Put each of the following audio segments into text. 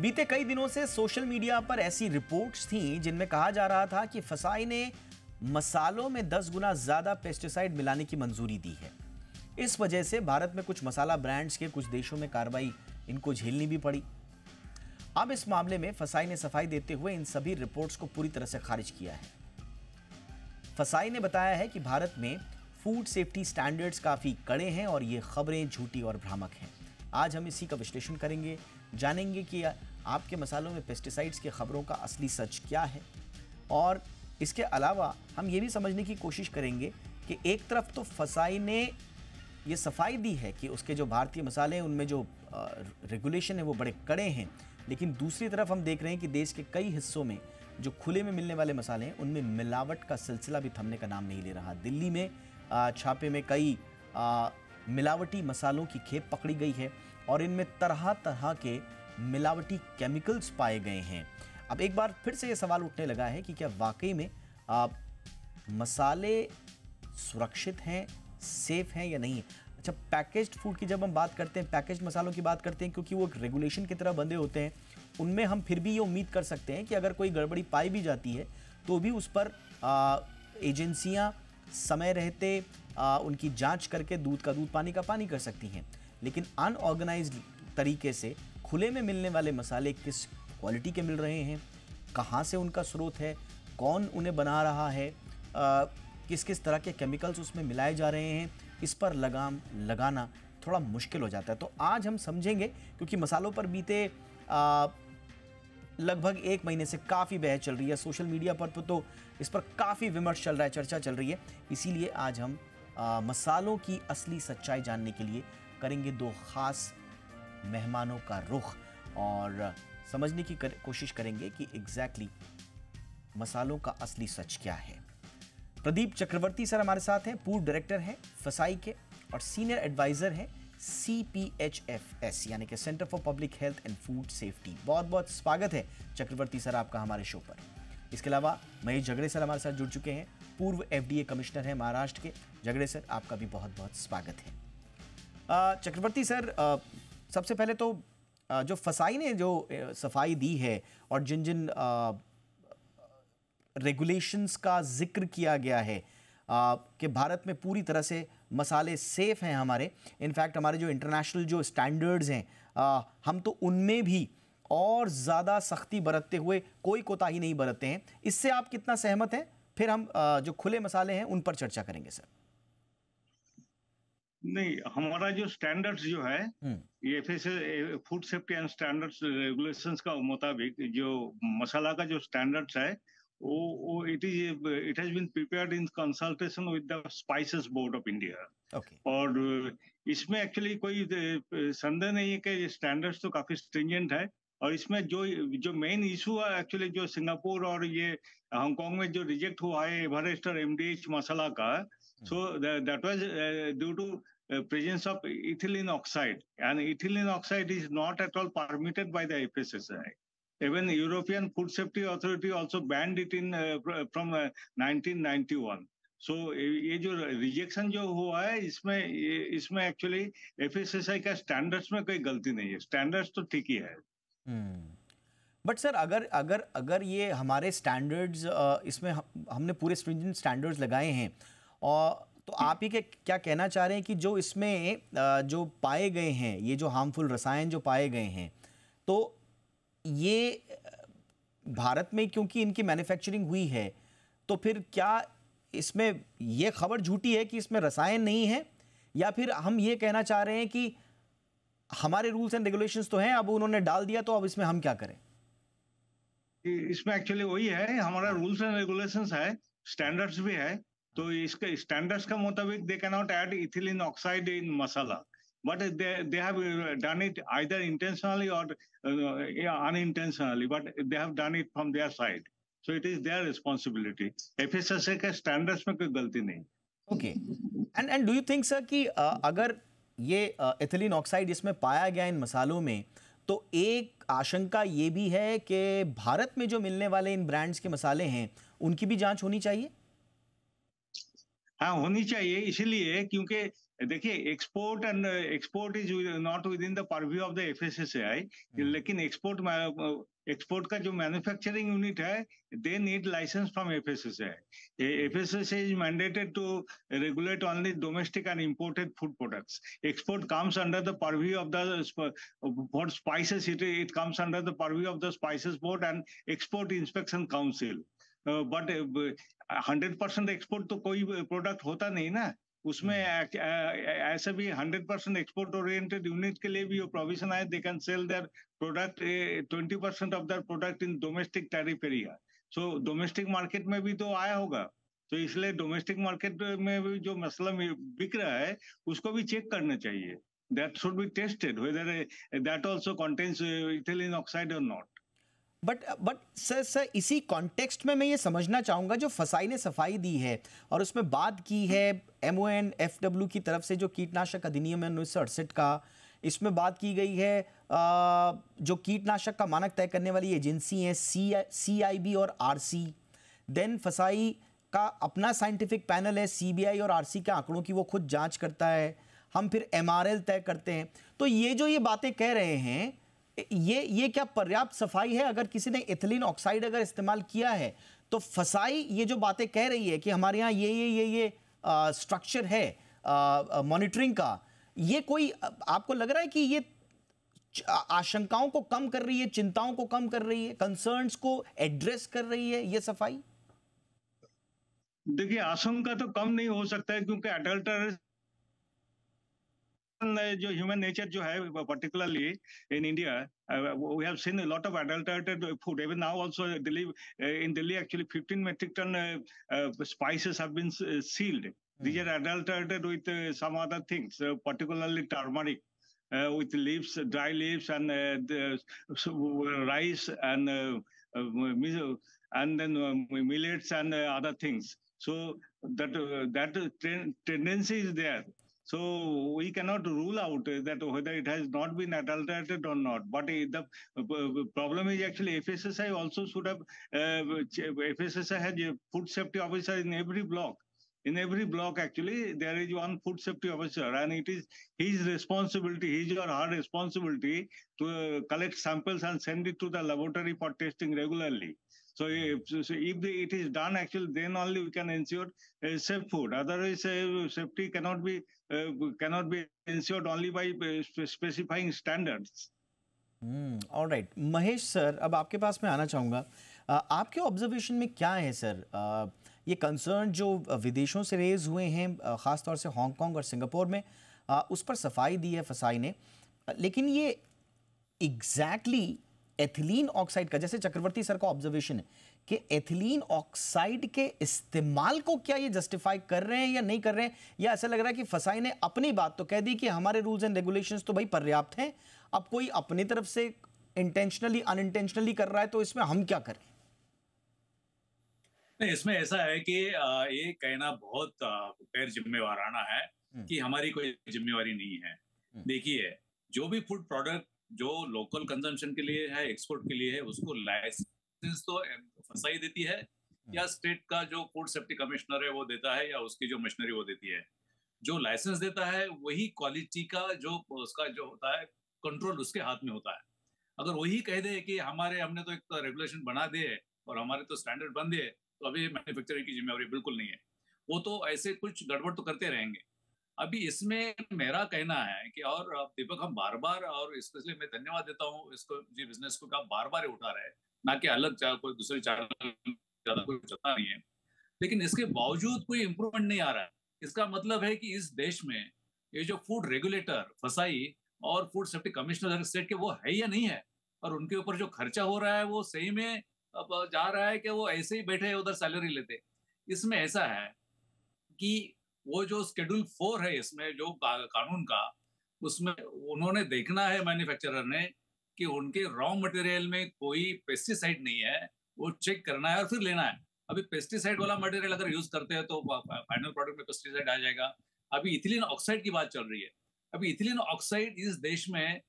बीते कई दिनों से सोशल मीडिया पर ऐसी रिपोर्ट्स थी जिनमें कहा जा रहा था कि फसाई ने मसालों में 10 गुना ज़्यादा पेस्टिसाइड मिलाने की मंजूरी दी है इस वजह से भारत में कुछ मसाला ब्रांड्स के कुछ देशों में कार्रवाई इनको झेलनी भी पड़ी अब इस मामले में फसाई ने सफाई देते हुए इन सभी रिपोर्ट्स को पूरी तरह से खारिज किया है फसाई ने बताया है कि भारत में फूड सेफ्टी स्टैंडर्ड्स काफ़ी कड़े हैं और ये खबरें झूठी और भ्रामक हैं आज हम इसी का विश्लेषण करेंगे जानेंगे कि आपके मसालों में पेस्टिसाइड्स की खबरों का असली सच क्या है और इसके अलावा हम ये भी समझने की कोशिश करेंगे कि एक तरफ तो फसाई ने ये सफाई दी है कि उसके जो भारतीय मसाले हैं उनमें जो रेगुलेशन है वो बड़े कड़े हैं लेकिन दूसरी तरफ हम देख रहे हैं कि देश के कई हिस्सों में जो खुले में मिलने वाले मसाले हैं उनमें मिलावट का सिलसिला भी थमने का नाम नहीं ले रहा दिल्ली में छापे में कई मिलावटी मसालों की खेप पकड़ी गई है और इनमें तरह तरह के मिलावटी केमिकल्स पाए गए हैं अब एक बार फिर से ये सवाल उठने लगा है कि क्या वाकई में आप मसाले सुरक्षित हैं सेफ़ हैं या नहीं अच्छा पैकेज्ड फूड की जब हम बात करते हैं पैकेज मसालों की बात करते हैं क्योंकि वो रेगुलेशन की तरह बंधे होते हैं उनमें हम फिर भी ये उम्मीद कर सकते हैं कि अगर कोई गड़बड़ी पाई भी जाती है तो भी उस पर एजेंसियाँ समय रहते आ, उनकी जांच करके दूध का दूध पानी का पानी कर सकती हैं लेकिन अनऑर्गेनाइज्ड तरीके से खुले में मिलने वाले मसाले किस क्वालिटी के मिल रहे हैं कहाँ से उनका स्रोत है कौन उन्हें बना रहा है आ, किस किस तरह के केमिकल्स उसमें मिलाए जा रहे हैं इस पर लगाम लगाना थोड़ा मुश्किल हो जाता है तो आज हम समझेंगे क्योंकि मसालों पर बीते आ, लगभग एक महीने से काफ़ी बहस चल रही है सोशल मीडिया पर तो, तो इस पर काफ़ी विमर्श चल रहा है चर्चा चल रही है इसीलिए आज हम आ, मसालों की असली सच्चाई जानने के लिए करेंगे दो ख़ास मेहमानों का रुख और समझने की कर, कोशिश करेंगे कि एग्जैक्टली exactly मसालों का असली सच क्या है प्रदीप चक्रवर्ती सर हमारे साथ हैं पूर्व डायरेक्टर हैं फसाई के और सीनियर एडवाइज़र हैं C P H F S यानी कि centre for public health and food safety बहुत बहुत स्वागत है चक्रवर्ती सर आपका हमारे शो पर इसके अलावा महेश झगड़े सर हमारे साथ जुड़ चुके हैं पूर्व ए कमिश्नर हैं महाराष्ट्र के झगड़े सर आपका भी बहुत बहुत स्वागत है चक्रवर्ती सर सबसे पहले तो जो फसाई ने जो सफाई दी है और जिन जिन रेगुलेशंस का जिक्र किया गया है कि भारत में पूरी तरह से मसाले सेफ़ हैं हमारे इनफैक्ट हमारे जो इंटरनेशनल जो स्टैंडर्ड्स हैं हम तो उनमें भी और ज़्यादा सख्ती बरतते हुए कोई कोताही नहीं बरतते हैं इससे आप कितना सहमत हैं फिर हम जो खुले मसाले हैं उन पर चर्चा करेंगे सर नहीं हमारा जो स्टैंडर्ड्स जो है ये food safety and standards regulations का मुताबिक जो मसाला का जो स्टैंडर्ड्स है वो वो it is it has been prepared in consultation with the spices board of India और इसमें एक्चुअली कोई संदेह नहीं है कि ये स्टैंडर्ड्स तो काफी स्ट्रिंजेंट है और इसमें जो जो मेन इशू है एक्चुअली जो सिंगापुर और ये हांगकांग में जो रिजेक्ट हुआ है एवरेस्ट और एमडीएच मसाला का So that, that was uh, due to uh, presence of ethylene oxide, and ethylene oxide is not at all permitted by the FSSAI. Even European Food Safety Authority also banned it in uh, from uh, 1991. so, ye jo rejection jo hua hai isme isme actually FSSAI ka standards mein koi galti nahi hai standards to theek hi hai but sir अगर अगर अगर ये हमारे standards इसमें हमने पूरे stringent standards लगाए हैं और तो आप के क्या कहना चाह रहे हैं कि जो इसमें जो पाए गए हैं ये जो हार्मफुल रसायन जो पाए गए हैं तो ये भारत में क्योंकि इनकी मैन्युफैक्चरिंग हुई है तो फिर क्या इसमें यह खबर झूठी है कि इसमें रसायन नहीं है या फिर हम ये कहना चाह रहे हैं कि हमारे रूल्स एंड रेगुलेशंस तो हैं अब उन्होंने डाल दिया तो अब इसमें हम क्या करें इसमें एक्चुअली वही है हमारा रूल्स एंड रेगुलेशंस है स्टैंडर्ड्स भी है तो इसके स्टैंडर्ड्स के मुताबिक they cannot add ethylene oxide in masala but they have done it either intentionally और unintentionally but they have done it from their side so it is their responsibility F के standards में कोई गलती नहीं okay and and do you think sir कि uh, अगर ये ethylene uh, oxide इसमें पाया गया इन मसालों में तो एक आशंका ये भी है कि भारत में जो मिलने वाले इन ब्रांड्स के मसाले हैं उनकी भी जांच होनी चाहिए हाँ होनी चाहिए इसलिए क्योंकि देखिए export and export is not with in the purview of the I लेकिन एक्सपोर्ट एक्सपोर्ट का जो मैन्युफैक्चरिंग यूनिट है they need license from S S is mandated to regulate only domestic and imported food products export comes under the purview of the for spices it it comes under the purview of the spices board and export inspection council but hundred percent export तो कोई product होता नहीं ना उसमें हम्म। ऐसे भी hundred percent export oriented unit के लिए भी वो प्रोविजन आए they can sell their product twenty percent of their product in domestic tariff area so domestic market में भी तो आया होगा तो इसलिए डोमेस्टिक मार्केट में भी जो मसला बिक रहा है उसको भी चेक करना चाहिए that should be tested whether that also also contains oxide और not but but sir sir इसी कॉन्टेक्स्ट में मैं ये समझना चाहूँगा जो फसाई ने सफाई दी है और उसमें बात की है M O N F W की तरफ से जो कीटनाशक अधिनियम है उन्नीस सौ अड़सठ का इसमें बात की गई है आ, जो कीटनाशक का मानक तय करने वाली एजेंसी हैं सी सी आई बी और आर सी देन फसाई का अपना साइंटिफिक पैनल है सी बी आई और आर सी के आंकड़ों की वो खुद जाँच करता है हम फिर एम आर एल तय करते हैं तो ये जो ये बातें कह रहे हैं ये ये क्या पर्याप्त सफाई है अगर किसी ने इथिलीन ऑक्साइड अगर इस्तेमाल किया है तो फसाई ये जो बातें कह रही है कि हमारे यहाँ ये ये ये ये स्ट्रक्चर है मॉनिटरिंग का ये कोई आपको लग रहा है कि ये आशंकाओं को कम कर रही है चिंताओं को कम कर रही है कंसर्न्स को एड्रेस कर रही है ये सफाई देखिए आशंका तो कम नहीं हो सकता है क्योंकि एडल्टर जो uh, human nature जो है uh, particularly in India uh, we have seen a lot of adulterated food even now also in Delhi actually 15 metric ton spices have been sealed these hmm. are adulterated with some other things particularly turmeric with leaves, dry leaves, and rice, and then millets and other things. So that that tendency is there. So we cannot rule out that whether it has not been adulterated or not. But the uh, uh, problem is actually FSSI also should have, uh, FSSI has food safety officer in every block in every block actually there is one food safety officer and it is his responsibility his or her responsibility to uh, collect samples and send it to the laboratory for testing regularly So if, so if the, it is done, actually, then only we can ensure uh, safe food. Otherwise, uh, safety cannot be uh, cannot be ensured only by specifying standards. और right Mahesh sir अब आपके पास मैं आना चाहूँगा आपके observation में क्या है सर ये कंसर्न जो विदेशों से रेज हुए हैं ख़ासतौर से हांगकांग और सिंगापुर में उस पर सफाई दी है फसाई ने लेकिन ये एग्जैक्टली exactly एथिलीन ऑक्साइड का जैसे चक्रवर्ती सर का ऑब्जर्वेशन है कि एथिलीन ऑक्साइड के इस्तेमाल को क्या ये जस्टिफाई कर रहे हैं या नहीं कर रहे हैं या ऐसा लग रहा है कि फसाई ने अपनी बात तो कह दी कि हमारे रूल्स एंड रेगुलेशन तो भाई पर्याप्त हैं अब कोई अपनी तरफ से इंटेंशनली अनइंटेंशनली कर रहा है तो इसमें हम क्या करें नहीं इसमें ऐसा है कि ये कहना बहुत गैर जिम्मेवाराना है हम्म। कि हमारी कोई जिम्मेवारी नहीं है हम्म। देखिए जो भी फूड प्रोडक्ट जो लोकल कंजम्पशन के लिए है एक्सपोर्ट के लिए है उसको लाइसेंस तो eh, फसाई देती है हाँ। या स्टेट का जो फूड सेफ्टी कमिश्नर है वो देता है या उसकी जो मशीनरी वो देती है जो लाइसेंस देता है वही क्वालिटी का जो उसका जो होता है कंट्रोल उसके हाथ में होता है अगर वही कह दे कि हमारे हमने तो एक तो रेगुलेशन बना दिए और हमारे तो स्टैंडर्ड बन दिए तो अभी मैन्युफैक्चरिंग की जिम्मेवारी बिल्कुल नहीं है वो तो ऐसे कुछ गड़बड़ तो करते रहेंगे अभी इसमें मेरा कहना है कि और दीपक हम बार बार और स्पेशली मैं धन्यवाद देता हूँ इसको जी बिजनेस को आप बार बार उठा रहे हैं ना कि अलग चाहे कोई दूसरे चैनल ज्यादा कोई चलता नहीं है लेकिन इसके बावजूद कोई इम्प्रूवमेंट नहीं आ रहा है इसका मतलब है कि इस देश में ये जो फूड रेगुलेटर फसाई और फूड सेफ्टी कमिश्नर स्टेट के वो है या नहीं है और उनके ऊपर जो खर्चा हो रहा है वो सही में अब जा रहा है कि वो ऐसे ही बैठे उधर सैलरी लेते इसमें ऐसा है कि वो जो स्केड्यूल फोर है इसमें जो कानून का उसमें उन्होंने देखना है मैन्युफैक्चरर ने कि उनके रॉ मटेरियल में कोई पेस्टिसाइड नहीं है वो चेक करना है और फिर लेना है अभी पेस्टिसाइड वाला मटेरियल अगर यूज करते हैं तो फाइनल प्रोडक्ट में पेस्टिसाइड आ जाएगा अभी इथिलीन ऑक्साइड की बात चल रही है अभी इथिलीन ऑक्साइड इस देश में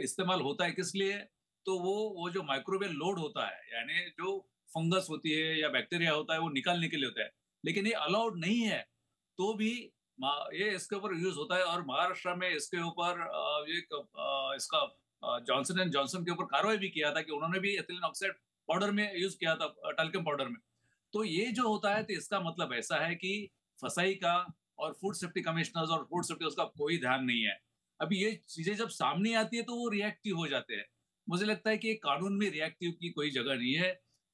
इस्तेमाल होता है किस लिए तो वो वो जो माइक्रोवेल लोड होता है यानी जो फंगस होती है या बैक्टीरिया होता है वो निकालने के लिए होता है लेकिन ये अलाउड नहीं है तो भी ये इसके ऊपर यूज होता है और महाराष्ट्र में इसके ऊपर इसका जॉनसन एंड जॉनसन के ऊपर कार्रवाई भी किया था कि उन्होंने भी एथिलीन ऑक्साइड पाउडर में यूज किया था टल्कम पाउडर में तो ये जो होता है तो इसका मतलब ऐसा है कि फसाई का और फूड सेफ्टी कमिश्नर्स और फूड सेफ्टी उसका कोई ध्यान नहीं है अभी ये चीजें जब सामने आती है तो वो रिएक्टिव हो जाते हैं मुझे लगता है कि कानून में रिएक्टिव की कोई जगह नहीं है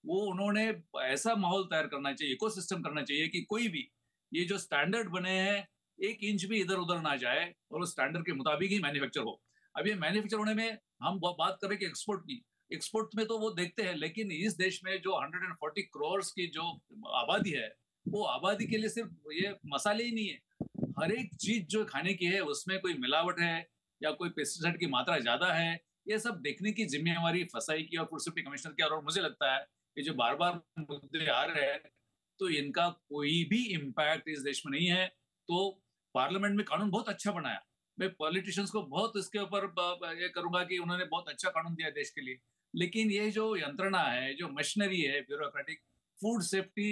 वो उन्होंने ऐसा माहौल तैयार करना चाहिए इको करना चाहिए कि कोई भी ये जो स्टैंडर्ड बने हैं एक इंच भी इधर उधर ना जाए और उस स्टैंडर्ड के मुताबिक ही मैन्युफैक्चर हो अब ये मैन्युफैक्चर होने में हम बात कर रहे हैं एक्सपोर्ट की एक्सपोर्ट में तो वो देखते हैं लेकिन इस देश में जो 140 करोड़ की जो आबादी है वो आबादी के लिए सिर्फ ये मसाले ही नहीं है हर एक चीज जो खाने की है उसमें कोई मिलावट है या कोई पेस्टिसाइड की मात्रा ज्यादा है ये सब देखने की जिम्मेवारी फसाई की और फूड कमिश्नर की और मुझे लगता है कि जो बार बार मुद्दे आ रहे हैं तो इनका कोई भी इम्पैक्ट इस देश में नहीं है तो पार्लियामेंट में कानून बहुत अच्छा बनाया मैं पॉलिटिशियंस को बहुत इसके ऊपर ये करूंगा कि उन्होंने बहुत अच्छा कानून दिया देश के लिए लेकिन ये जो यंत्रणा है जो मशीनरी है ब्यूरोक्रेटिक फूड सेफ्टी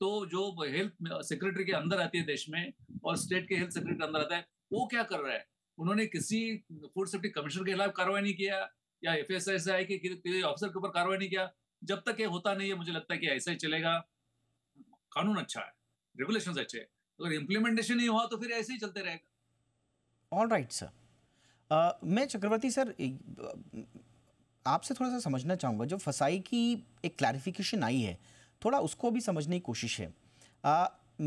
तो जो हेल्थ सेक्रेटरी के अंदर आती है देश में और स्टेट के हेल्थ सेक्रेटरी के अंदर आता है वो क्या कर रहा है उन्होंने किसी फूड सेफ्टी कमिश्नर के खिलाफ कार्रवाई नहीं किया या एफ एस आई के ऑफिसर के ऊपर कार्रवाई नहीं किया जब तक ये होता नहीं है मुझे लगता है कि ऐसा ही चलेगा कानून अच्छा है रेगुलेशन अच्छे हैं अगर इम्प्लीमेंटेशन नहीं हुआ तो फिर ऐसे ही चलते रहेगा ऑल राइट सर मैं चक्रवर्ती सर आपसे थोड़ा सा समझना चाहूँगा जो फसाई की एक क्लैरिफिकेशन आई है थोड़ा उसको भी समझने की कोशिश है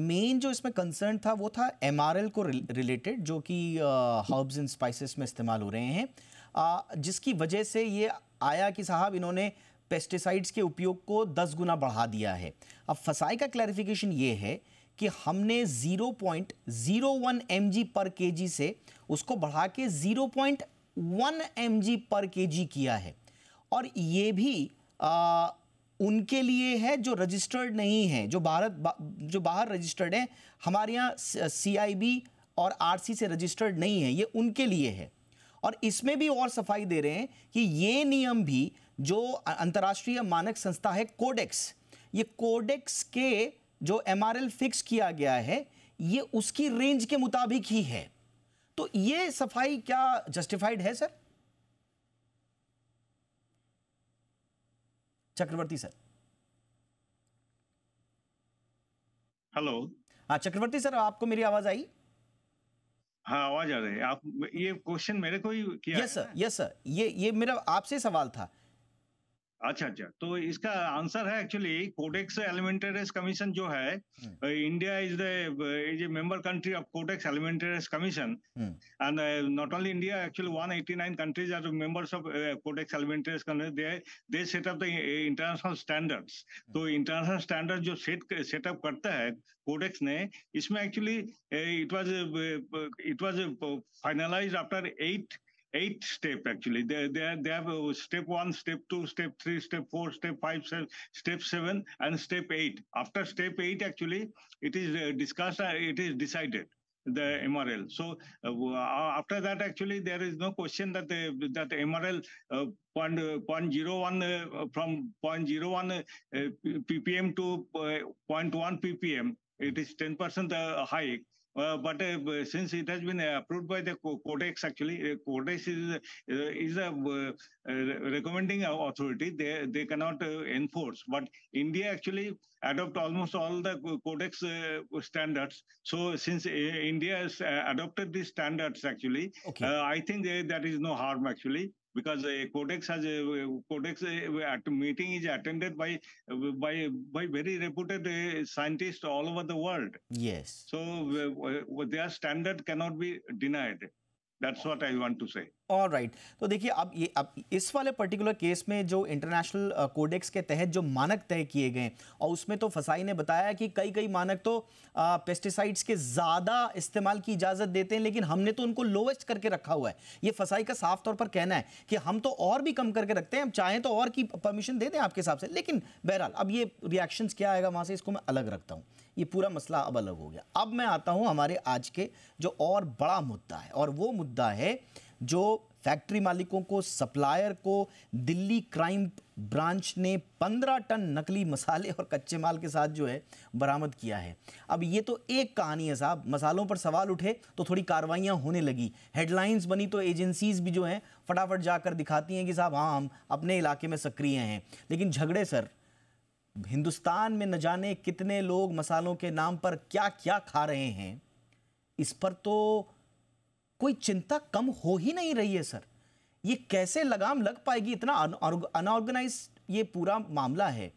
मेन जो इसमें कंसर्न था वो था एम को रिलेटेड जो कि हर्ब्स एंड स्पाइसेस में इस्तेमाल हो रहे हैं आ, जिसकी वजह से ये आया कि साहब इन्होंने पेस्टिसाइड्स के उपयोग को दस गुना बढ़ा दिया है अब फसाई का क्लैरिफिकेशन ये है कि हमने 0.01 point zero one M G per K जी से उसको बढ़ा के 0.1 point one M G per K जी किया है और ये भी आ, उनके लिए है जो रजिस्टर्ड नहीं है जो भारत बा, जो बाहर रजिस्टर्ड है हमारे यहाँ सी आई बी और आर सी से रजिस्टर्ड नहीं है ये उनके लिए है और इसमें भी और सफाई दे रहे हैं कि ये नियम भी जो अंतर्राष्ट्रीय मानक संस्था है कोडेक्स ये कोडेक्स के जो एम फिक्स किया गया है ये उसकी रेंज के मुताबिक ही है तो ये सफाई क्या जस्टिफाइड है सर चक्रवर्ती सर हेलो हाँ चक्रवर्ती सर आपको मेरी आवाज आई हाँ आवाज आ रही है आप ये क्वेश्चन मेरे को ही किया यस सर यस सर ये ये मेरा आपसे सवाल था अच्छा अच्छा तो इसका आंसर है एक्चुअली कोडेक्स एलिमेंटरीज कमीशन जो है India is the is a member country of codex alimentarius commission and not only India actually 189 countries are members of codex alimentarius they they set up the international standards तो international standard जो set setup करता है codex ने इसमें actually it was it was finalized after eight eight step actually they, they, they have a step one step two step three step four step five seven, step seven and step eight after step eight actually it is uh, discussed uh, it is decided the MRL. So uh, uh, after that, actually, there is no question that the that the MRL uh, point, uh, point uh, from 0.01 ppm to 0.1 ppm, it is 10% high. Uh, but uh, since it has been uh, approved by the codex, actually, uh, codex is uh, is a uh, recommending authority. They they cannot enforce. But India actually adopt almost all the codex standards. So since India has adopted these standards, actually, okay. I think that is no harm actually because a uh, codex has a, uh, a codex uh, a, meeting is attended by by by very reputed scientists all over the world. Yes. So their standard cannot be denied. That's what I want to say. All right right. तो देखिए अब ये अब इस वाले particular case में जो international codex uh, के तहत जो मानक तय किए गए और उसमें तो फसाई ने बताया कि कई कई मानक तो पेस्टिसाइड्स uh, के ज़्यादा इस्तेमाल की इजाज़त देते हैं लेकिन हमने तो उनको लोवेस्ट करके रखा हुआ है ये फसाई का साफ तौर पर कहना है कि हम तो और भी कम करके रखते हैं हम चाहें तो और की परमिशन दे दें आपके हिसाब से लेकिन बहरहाल अब ये रिएक्शंस क्या आएगा वहाँ से इसको मैं अलग रखता हूँ ये पूरा मसला अब अलग हो गया अब मैं आता हूँ हमारे आज के जो और बड़ा मुद्दा है और वो मुद्दा है जो फैक्ट्री मालिकों को सप्लायर को दिल्ली क्राइम ब्रांच ने 15 टन नकली मसाले और कच्चे माल के साथ जो है बरामद किया है अब ये तो एक कहानी है साहब मसालों पर सवाल उठे तो थोड़ी कार्रवाइयाँ होने लगी हेडलाइंस बनी तो एजेंसीज भी जो हैं फटाफट जाकर दिखाती हैं कि साहब हाँ हम अपने इलाके में सक्रिय हैं लेकिन झगड़े सर हिंदुस्तान में न जाने कितने लोग मसालों के नाम पर क्या क्या खा रहे हैं इस पर तो कोई चिंता कम हो ही नहीं रही है सर ये कैसे लगाम लग पाएगी इतना अनऑर्गेनाइज ये पूरा मामला है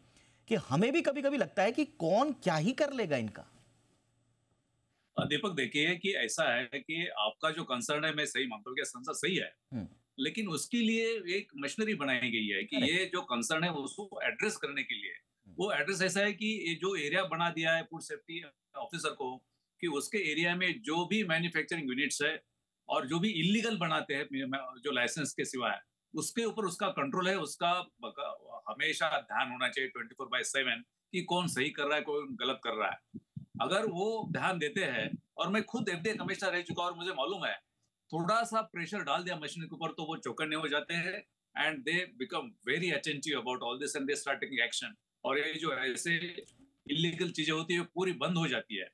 कि हमें भी कभी कभी लगता है कि कौन क्या ही कर लेगा इनका हाँ, दीपक देखिए कि ऐसा है कि आपका जो कंसर्न है मैं सही मानता हूँ संसद सही है हम्म। लेकिन उसके लिए एक मशीनरी बनाई गई है कि ये जो कंसर्न है उसको एड्रेस करने के लिए हम्म। वो एड्रेस ऐसा है कि ये जो एरिया बना दिया है फूड सेफ्टी ऑफिसर को कि उसके एरिया में जो भी मैन्युफैक्चरिंग यूनिट्स है और जो भी इलीगल बनाते हैं जो लाइसेंस के सिवाय उसके ऊपर उसका कंट्रोल है उसका हमेशा ध्यान होना चाहिए ट्वेंटी फोर बाई सेवन की कौन सही कर रहा है कौन गलत कर रहा है अगर वो ध्यान देते हैं और मैं खुद एफ कमिश्नर रह चुका और मुझे मालूम है थोड़ा सा प्रेशर डाल दिया मशीन के ऊपर तो वो चौकन्ने हो जाते हैं and they become very attentive about all this and they starting action और ये जो ऐसे इलीगल चीजें होती है पूरी बंद हो जाती है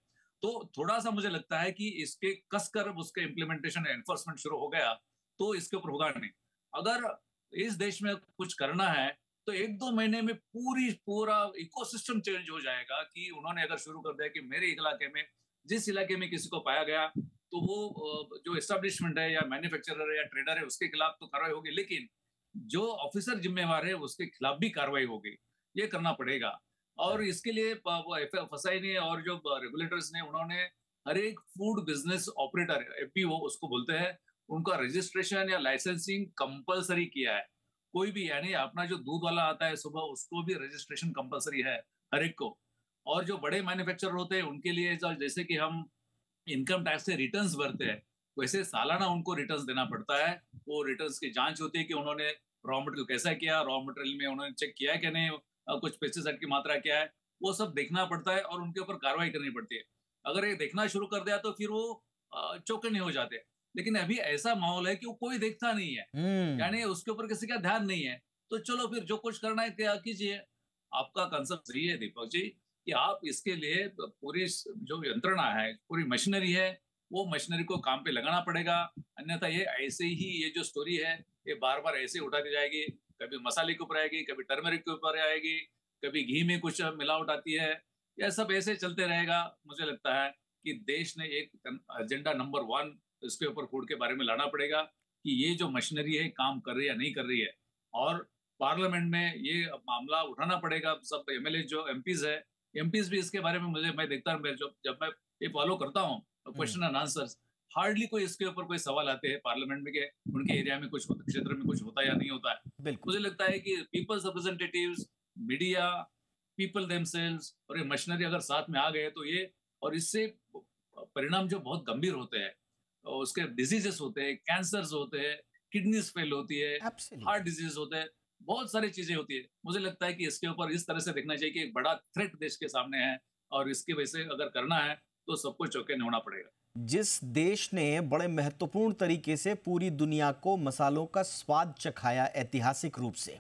तो थोड़ा सा मुझे लगता है कि इसके कसकर उसके इम्प्लीमेंटेशन एनफोर्समेंट शुरू हो गया तो इसके ऊपर होगा नहीं अगर इस देश में कुछ करना है तो एक दो महीने में पूरी पूरा इकोसिस्टम चेंज हो जाएगा कि उन्होंने अगर शुरू कर दिया कि मेरे इलाके में जिस इलाके में किसी को पाया गया तो वो जो एस्टेब्लिशमेंट है या मैन्युफैक्चरर है या ट्रेडर है उसके खिलाफ तो कार्रवाई होगी लेकिन जो ऑफिसर जिम्मेवार है उसके खिलाफ भी कार्रवाई होगी ये करना पड़ेगा और हाँ। इसके लिए वो एफएफएसआई ने और जो रेगुलेटर्स ने उन्होंने हर एक फूड बिजनेस ऑपरेटर वो उसको बोलते हैं उनका रजिस्ट्रेशन या लाइसेंसिंग कंपलसरी किया है कोई भी यानी अपना जो दूध वाला आता है सुबह उसको भी रजिस्ट्रेशन कंपलसरी है हर एक को और जो बड़े मैन्युफैक्चर होते हैं उनके लिए जैसे कि हम इनकम टैक्स से रिटर्न्स भरते हैं वैसे सालाना उनको रिटर्न देना पड़ता है वो रिटर्न की जांच होती है कि उन्होंने रॉ मटेरियल कैसा किया रॉ मटेरियल में उन्होंने चेक किया कि नहीं कुछ पेस्टिसाइड की मात्रा क्या है वो सब देखना पड़ता है और उनके ऊपर कार्रवाई करनी पड़ती है अगर ये देखना शुरू कर दिया तो फिर वो नहीं हो जाते हैं लेकिन अभी ऐसा माहौल है कि वो कोई देखता नहीं है हम्म। यानी उसके ऊपर किसी का ध्यान नहीं है तो चलो फिर जो कुछ करना है क्या कीजिए आपका कंसेप्ट सही है दीपक जी कि आप इसके लिए पूरी जो यंत्रणा है पूरी मशीनरी है वो मशीनरी को काम पे लगाना पड़ेगा अन्यथा ये ऐसे ही ये जो स्टोरी है ये बार बार ऐसे उठाती जाएगी कभी मसाले के ऊपर आएगी कभी टर्मेरिक के ऊपर आएगी कभी घी में कुछ मिलावट आती है यह सब ऐसे चलते रहेगा मुझे लगता है कि देश ने एक एजेंडा नंबर वन इसके ऊपर फूड के बारे में लाना पड़ेगा कि ये जो मशीनरी है काम कर रही है नहीं कर रही है और पार्लियामेंट में ये मामला उठाना पड़ेगा सब एम जो एम है एम भी इसके बारे में मुझे मैं देखता हूँ जब मैं ये फॉलो करता हूँ हम्म। क्वेश्चन एंड आंसर्स हार्डली कोई इसके ऊपर कोई सवाल आते हैं पार्लियामेंट में के उनके एरिया में कुछ क्षेत्र में कुछ होता है या नहीं होता है मुझे लगता है कि peoples representative media people them और ये मशीनरी अगर साथ में आ गए तो ये और इससे परिणाम जो बहुत गंभीर होते हैं उसके डिजीजेस होते हैं कैंसर होते हैं किडनीज फेल होती है हार्ट डिजीज होते हैं बहुत सारी चीजें होती है मुझे लगता है कि इसके ऊपर इस तरह से देखना चाहिए कि एक बड़ा थ्रेट देश के सामने है और इसकी वजह से अगर करना है तो सबको चौके होना पड़ेगा जिस देश ने बड़े महत्वपूर्ण तरीके से पूरी दुनिया को मसालों का स्वाद चखाया ऐतिहासिक रूप से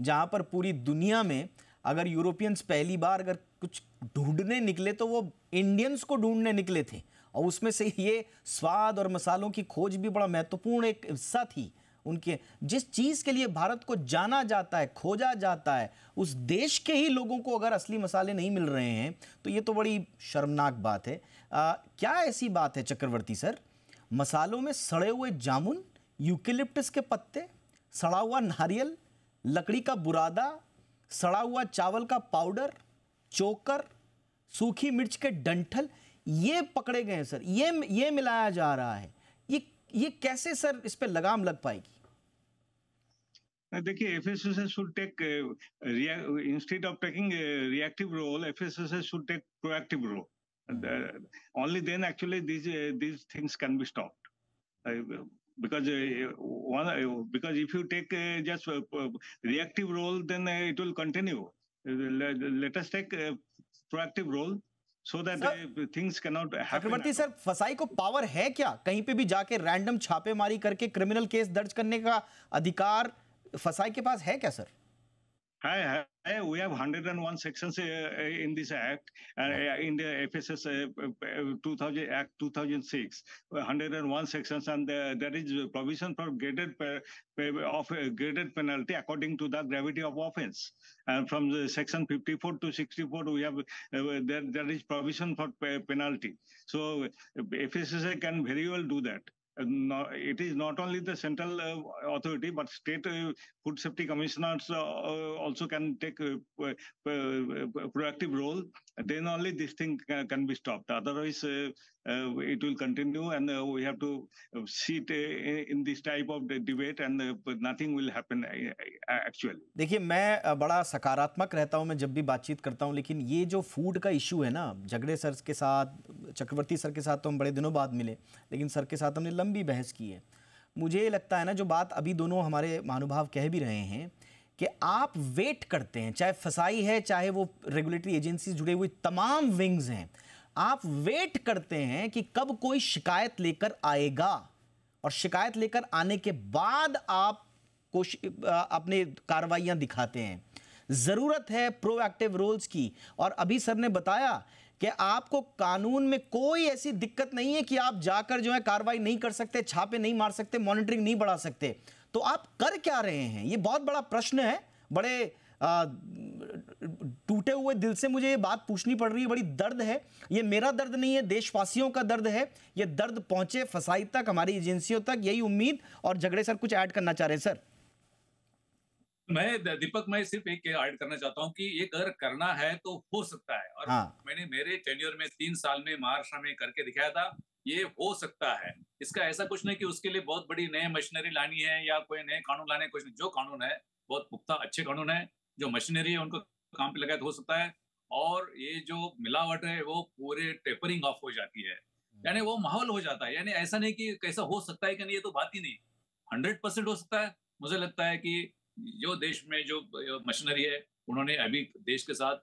जहाँ पर पूरी दुनिया में अगर यूरोपियंस पहली बार अगर कुछ ढूंढने निकले तो वो इंडियंस को ढूंढने निकले थे और उसमें से ये स्वाद और मसालों की खोज भी बड़ा महत्वपूर्ण एक हिस्सा थी उनके जिस चीज़ के लिए भारत को जाना जाता है खोजा जाता है उस देश के ही लोगों को अगर असली मसाले नहीं मिल रहे हैं तो ये तो बड़ी शर्मनाक बात है आ, क्या ऐसी बात है चक्रवर्ती सर मसालों में सड़े हुए जामुन यूकिलिप्टस के पत्ते सड़ा हुआ नारियल लकड़ी का बुरादा सड़ा हुआ चावल का पाउडर चोकर सूखी मिर्च के डंठल ये पकड़े गए हैं सर ये ये मिलाया जा रहा है ये ये कैसे सर इस पर लगाम लग पाएगी देखिए FSSS should take uh, instead of taking a reactive role, FSSS should take proactive role. Mm-hmm. Uh, only then actually these uh, these things can be stopped. because one, because if you take just reactive role, then it will continue. Let, let, us take a proactive role so that things can not Chakravarti sir FSSAI को power है क्या कहीं पे भी जाके random छापेमारी करके criminal case दर्ज करने का अधिकार तो फसाई के पास है क्या sir Hi, hi, we have 101 sections uh, in this act, uh, in the FSS uh, 2000 Act 2006, 101 sections, and uh, there is provision for graded of uh, graded penalty according to the gravity of offence. And from the section 54 to 64, we have uh, there there is provision for penalty. So FSSA can very well do that it is not only the central uh, authority, but state uh, food safety commissioners uh, also can take a, proactive role. Then only this thing can be stopped. Otherwise, uh, it will continue and uh, we have to sit in this type of debate and nothing will happen actually main bada sakaratmak rehta hu main jab bhi baat cheet karta hu lekin ye jo food ka issue hai na झगड़े sir ke sath chakravarti sir ke sath to hum bade dino baad mile lekin sir ke sath humne lambi behas ki hai मुझे लगता है ना जो बात अभी दोनों हमारे महानुभाव कह भी रहे हैं कि आप वेट करते हैं चाहे फसाई है चाहे वो रेगुलेटरी एजेंसी जुड़े हुए तमाम विंग्स हैं आप वेट करते हैं कि कब कोई शिकायत लेकर आएगा और शिकायत लेकर आने के बाद आप कोश अपने कार्रवाइयां दिखाते हैं ज़रूरत है प्रोएक्टिव रोल्स की और अभी सर ने बताया कि आपको कानून में कोई ऐसी दिक्कत नहीं है कि आप जाकर जो है कार्रवाई नहीं कर सकते छापे नहीं मार सकते मॉनिटरिंग नहीं बढ़ा सकते तो आप कर क्या रहे हैं ये बहुत बड़ा प्रश्न है बड़े आ, टूटे हुए दिल से मुझे ये बात पूछनी पड़ रही है बड़ी दर्द है ये मेरा दर्द नहीं है देशवासियों का दर्द है ये दर्द पहुंचे फसाई तक हमारी एजेंसियों तक यही उम्मीद और झगड़े सर कुछ ऐड करना चाह रहे सर मैं दीपक मैं सिर्फ एक ऐड करना चाहता हूं कि ये अगर करना है तो हो सकता है और हाँ। मैंने मेरे टेन्योर में तीन साल में महाराष्ट्र में करके दिखाया था ये हो सकता है इसका ऐसा कुछ नहीं कि उसके लिए बहुत बड़ी नए मशीनरी लानी है या कोई नए कानून लाने कुछ नहीं जो कानून है बहुत पुख्ता अच्छे कानून है जो मशीनरी है उनको काम पे लगाया तो हो सकता है और ये जो मिलावट है वो पूरे टेपरिंग ऑफ हो जाती है यानी वो माहौल हो जाता है यानी ऐसा नहीं कि कैसा हो सकता है कि नहीं ये तो बात ही नहीं हंड्रेड परसेंट हो सकता है मुझे लगता है कि जो देश में जो मशीनरी है उन्होंने अभी देश के साथ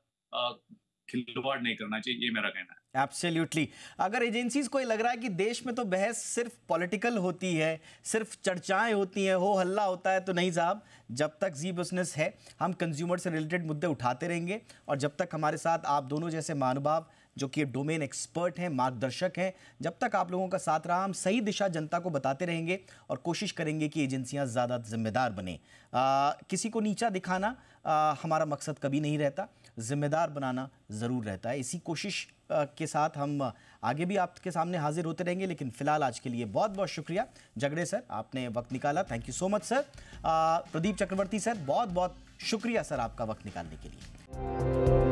खिलवाड़ नहीं करना चाहिए ये मेरा कहना है एब्सोल्युटली अगर एजेंसीज को ये लग रहा है कि देश में तो बहस सिर्फ पॉलिटिकल होती है सिर्फ चर्चाएं होती हैं हो हल्ला होता है तो नहीं साहब जब तक जी बिजनेस है हम कंज्यूमर से रिलेटेड मुद्दे उठाते रहेंगे और जब तक हमारे साथ आप दोनों जैसे महानुभाव जो कि डोमेन एक्सपर्ट हैं मार्गदर्शक हैं जब तक आप लोगों का साथ रहा हम सही दिशा जनता को बताते रहेंगे और कोशिश करेंगे कि एजेंसियाँ ज़्यादा जिम्मेदार बने आ, किसी को नीचा दिखाना आ, हमारा मकसद कभी नहीं रहता जिम्मेदार बनाना ज़रूर रहता है इसी कोशिश के साथ हम आगे भी आपके सामने हाजिर होते रहेंगे लेकिन फिलहाल आज के लिए बहुत बहुत शुक्रिया झगड़े सर आपने वक्त निकाला thank you so much sir Pradeep Chakravarti sir बहुत बहुत शुक्रिया सर आपका वक्त निकालने के लिए